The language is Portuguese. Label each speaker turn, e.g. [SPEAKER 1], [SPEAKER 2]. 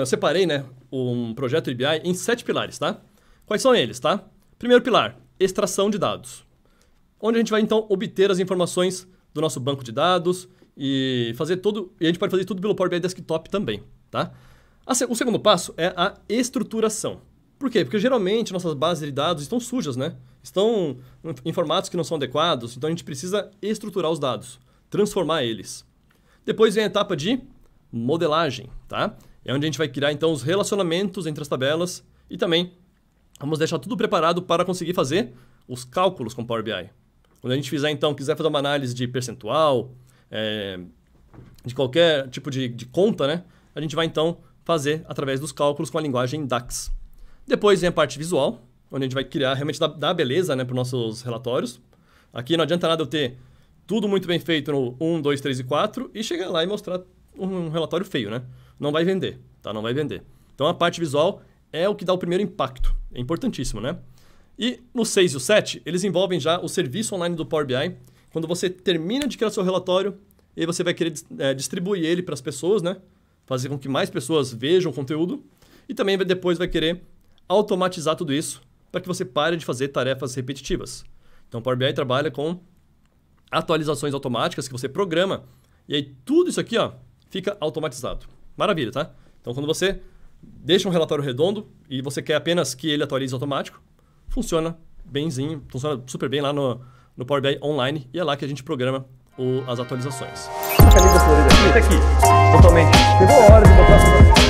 [SPEAKER 1] Eu separei, né, um projeto de BI em sete pilares, tá? Quais são eles, tá? Primeiro pilar, extração de dados. Onde a gente vai, então, obter as informações do nosso banco de dados e fazer tudo... E a gente pode fazer tudo pelo Power BI Desktop também, tá? O segundo passo é a estruturação. Por quê? Porque geralmente nossas bases de dados estão sujas, né? Estão em formatos que não são adequados, então a gente precisa estruturar os dados, transformar eles. Depois vem a etapa de modelagem, tá? É onde a gente vai criar então os relacionamentos entre as tabelas e também vamos deixar tudo preparado para conseguir fazer os cálculos com Power BI. Quando a gente fizer então, quiser fazer uma análise de percentual, é, de qualquer tipo de, de conta, né? A gente vai então fazer através dos cálculos com a linguagem DAX. Depois vem a parte visual, onde a gente vai criar realmente dar, dar beleza né, para os nossos relatórios. Aqui não adianta nada eu ter tudo muito bem feito no 1, 2, 3 e 4 e chegar lá e mostrar um relatório feio, né? não vai vender, tá? Não vai vender. Então a parte visual é o que dá o primeiro impacto. É importantíssimo, né? E no 6 e o 7, eles envolvem já o serviço online do Power BI. Quando você termina de criar seu relatório, e você vai querer é, distribuir ele para as pessoas, né? Fazer com que mais pessoas vejam o conteúdo. E também depois vai querer automatizar tudo isso para que você pare de fazer tarefas repetitivas. Então, o Power BI trabalha com atualizações automáticas que você programa. E aí tudo isso aqui ó, fica automatizado. Maravilha, tá? Então, quando você deixa um relatório redondo e você quer apenas que ele atualize automático, funciona bemzinho, funciona super bem lá no, no Power BI Online e é lá que a gente programa o, as atualizações. A camisa florida aqui, aqui, totalmente. Chegou a hora de botar